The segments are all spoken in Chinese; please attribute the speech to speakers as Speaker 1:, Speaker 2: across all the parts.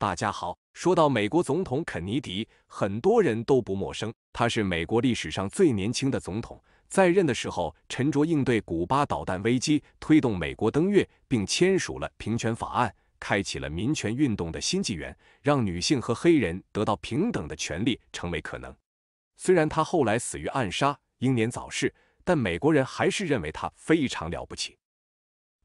Speaker 1: 大家好，说到美国总统肯尼迪，很多人都不陌生。他是美国历史上最年轻的总统，在任的时候沉着应对古巴导弹危机，推动美国登月，并签署了平权法案，开启了民权运动的新纪元，让女性和黑人得到平等的权利成为可能。虽然他后来死于暗杀，英年早逝，但美国人还是认为他非常了不起。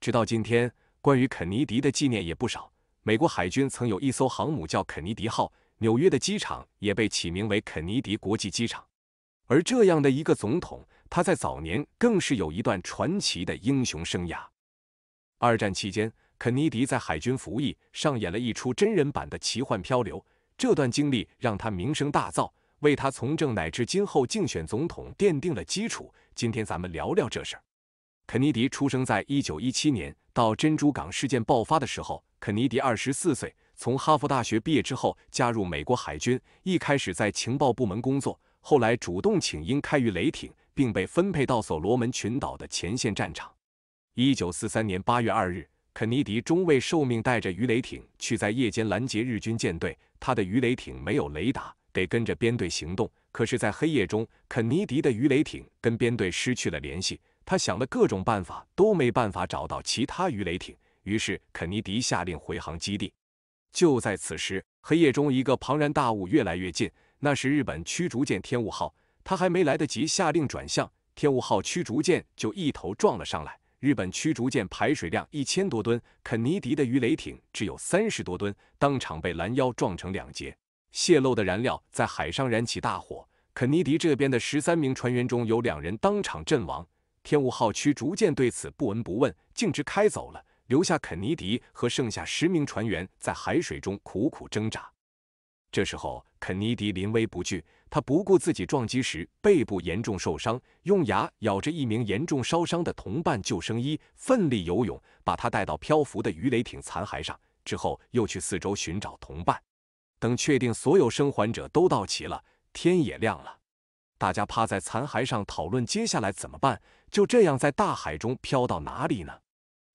Speaker 1: 直到今天，关于肯尼迪的纪念也不少。美国海军曾有一艘航母叫肯尼迪号，纽约的机场也被起名为肯尼迪国际机场。而这样的一个总统，他在早年更是有一段传奇的英雄生涯。二战期间，肯尼迪在海军服役，上演了一出真人版的奇幻漂流。这段经历让他名声大噪，为他从政乃至今后竞选总统奠定了基础。今天咱们聊聊这事儿。肯尼迪出生在一九一七年。到珍珠港事件爆发的时候，肯尼迪二十四岁。从哈佛大学毕业之后，加入美国海军。一开始在情报部门工作，后来主动请缨开鱼雷艇，并被分配到所罗门群岛的前线战场。一九四三年八月二日，肯尼迪中尉受命带着鱼雷艇去在夜间拦截日军舰队。他的鱼雷艇没有雷达，得跟着编队行动。可是，在黑夜中，肯尼迪的鱼雷艇跟编队失去了联系。他想了各种办法都没办法找到其他鱼雷艇，于是肯尼迪下令回航基地。就在此时，黑夜中一个庞然大物越来越近，那是日本驱逐舰天雾号。他还没来得及下令转向，天雾号驱逐舰就一头撞了上来。日本驱逐舰排水量一千多吨，肯尼迪的鱼雷艇只有三十多吨，当场被拦腰撞成两截，泄漏的燃料在海上燃起大火。肯尼迪这边的十三名船员中有两人当场阵亡。天雾号驱逐渐对此不闻不问，径直开走了，留下肯尼迪和剩下十名船员在海水中苦苦挣扎。这时候，肯尼迪临危不惧，他不顾自己撞击时背部严重受伤，用牙咬着一名严重烧伤的同伴救生衣，奋力游泳，把他带到漂浮的鱼雷艇残骸上。之后，又去四周寻找同伴。等确定所有生还者都到齐了，天也亮了。大家趴在残骸上讨论接下来怎么办，就这样在大海中飘到哪里呢？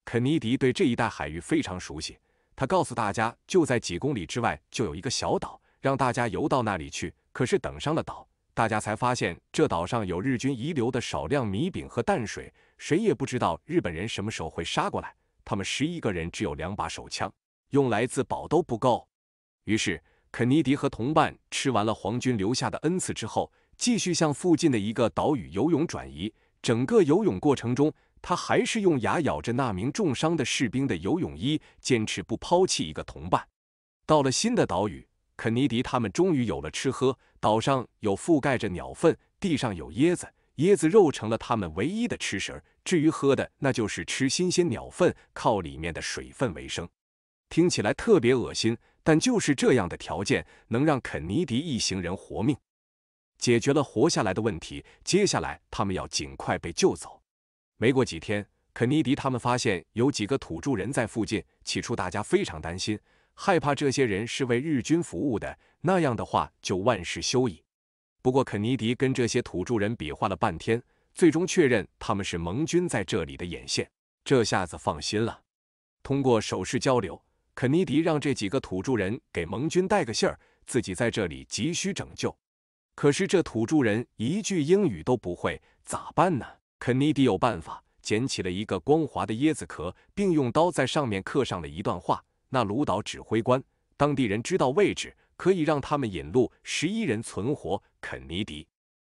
Speaker 1: 肯尼迪对这一带海域非常熟悉，他告诉大家就在几公里之外就有一个小岛，让大家游到那里去。可是等上了岛，大家才发现这岛上有日军遗留的少量米饼和淡水，谁也不知道日本人什么时候会杀过来。他们十一个人只有两把手枪，用来自保都不够。于是肯尼迪和同伴吃完了皇军留下的恩赐之后。继续向附近的一个岛屿游泳转移。整个游泳过程中，他还是用牙咬着那名重伤的士兵的游泳衣，坚持不抛弃一个同伴。到了新的岛屿，肯尼迪他们终于有了吃喝。岛上有覆盖着鸟粪，地上有椰子，椰子肉成了他们唯一的吃食。至于喝的，那就是吃新鲜鸟粪，靠里面的水分为生。听起来特别恶心，但就是这样的条件，能让肯尼迪一行人活命。解决了活下来的问题，接下来他们要尽快被救走。没过几天，肯尼迪他们发现有几个土著人在附近。起初大家非常担心，害怕这些人是为日军服务的，那样的话就万事休矣。不过肯尼迪跟这些土著人比划了半天，最终确认他们是盟军在这里的眼线，这下子放心了。通过手势交流，肯尼迪让这几个土著人给盟军带个信儿，自己在这里急需拯救。可是这土著人一句英语都不会，咋办呢？肯尼迪有办法，捡起了一个光滑的椰子壳，并用刀在上面刻上了一段话：“那鲁岛指挥官，当地人知道位置，可以让他们引路。”十一人存活。肯尼迪，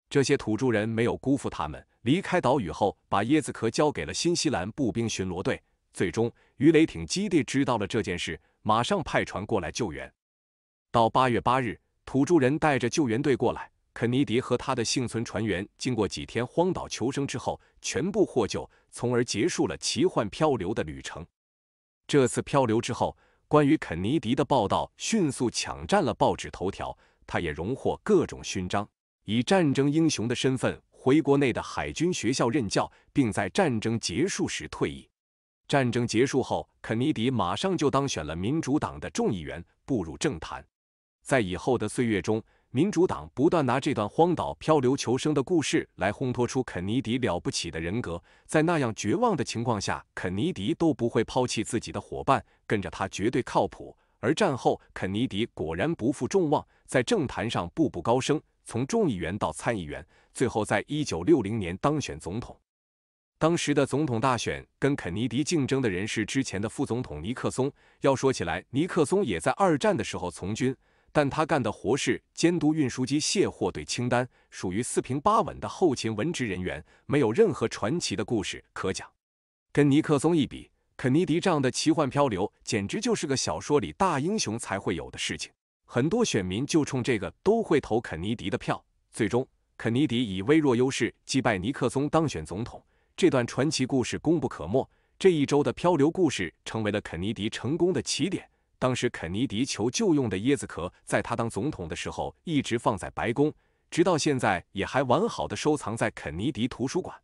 Speaker 1: 这些土著人没有辜负他们，离开岛屿后把椰子壳交给了新西兰步兵巡逻队。最终，鱼雷艇基地知道了这件事，马上派船过来救援。到八月八日，土著人带着救援队过来。肯尼迪和他的幸存船员经过几天荒岛求生之后，全部获救，从而结束了奇幻漂流的旅程。这次漂流之后，关于肯尼迪的报道迅速抢占了报纸头条，他也荣获各种勋章，以战争英雄的身份回国内的海军学校任教，并在战争结束时退役。战争结束后，肯尼迪马上就当选了民主党的众议员，步入政坛。在以后的岁月中，民主党不断拿这段荒岛漂流求生的故事来烘托出肯尼迪了不起的人格。在那样绝望的情况下，肯尼迪都不会抛弃自己的伙伴，跟着他绝对靠谱。而战后，肯尼迪果然不负众望，在政坛上步步高升，从众议员到参议员，最后在一九六零年当选总统。当时的总统大选跟肯尼迪竞争的人是之前的副总统尼克松。要说起来，尼克松也在二战的时候从军。但他干的活是监督运输机卸货对清单，属于四平八稳的后勤文职人员，没有任何传奇的故事可讲。跟尼克松一比，肯尼迪这样的奇幻漂流简直就是个小说里大英雄才会有的事情。很多选民就冲这个都会投肯尼迪的票。最终，肯尼迪以微弱优势击败尼克松当选总统，这段传奇故事功不可没。这一周的漂流故事成为了肯尼迪成功的起点。当时肯尼迪求救用的椰子壳，在他当总统的时候一直放在白宫，直到现在也还完好的收藏在肯尼迪图书馆。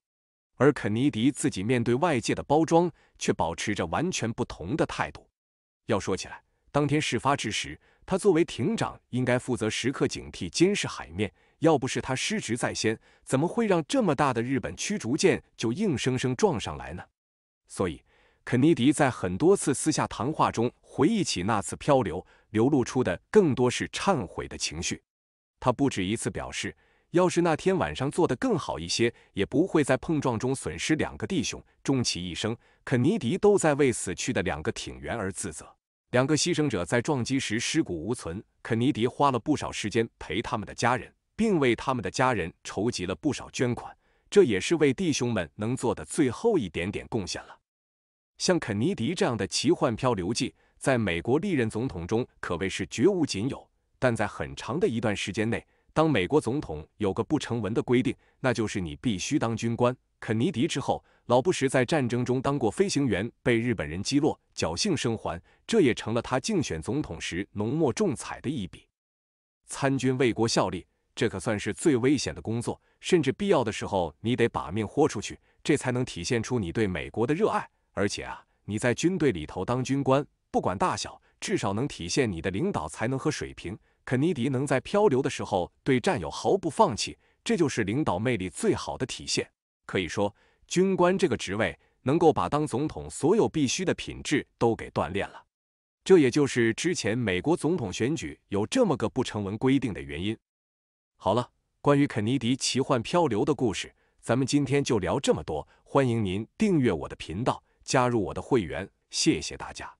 Speaker 1: 而肯尼迪自己面对外界的包装，却保持着完全不同的态度。要说起来，当天事发之时，他作为艇长应该负责时刻警惕、监视海面。要不是他失职在先，怎么会让这么大的日本驱逐舰就硬生生撞上来呢？所以。肯尼迪在很多次私下谈话中回忆起那次漂流，流露出的更多是忏悔的情绪。他不止一次表示，要是那天晚上做的更好一些，也不会在碰撞中损失两个弟兄。终其一生，肯尼迪都在为死去的两个艇员而自责。两个牺牲者在撞击时尸骨无存，肯尼迪花了不少时间陪他们的家人，并为他们的家人筹集了不少捐款，这也是为弟兄们能做的最后一点点贡献了。像肯尼迪这样的奇幻漂流记，在美国历任总统中可谓是绝无仅有。但在很长的一段时间内，当美国总统有个不成文的规定，那就是你必须当军官。肯尼迪之后，老布什在战争中当过飞行员，被日本人击落，侥幸生还，这也成了他竞选总统时浓墨重彩的一笔。参军为国效力，这可算是最危险的工作，甚至必要的时候，你得把命豁出去，这才能体现出你对美国的热爱。而且啊，你在军队里头当军官，不管大小，至少能体现你的领导才能和水平。肯尼迪能在漂流的时候对战友毫不放弃，这就是领导魅力最好的体现。可以说，军官这个职位能够把当总统所有必须的品质都给锻炼了。这也就是之前美国总统选举有这么个不成文规定的原因。好了，关于肯尼迪奇幻漂流的故事，咱们今天就聊这么多。欢迎您订阅我的频道。加入我的会员，谢谢大家。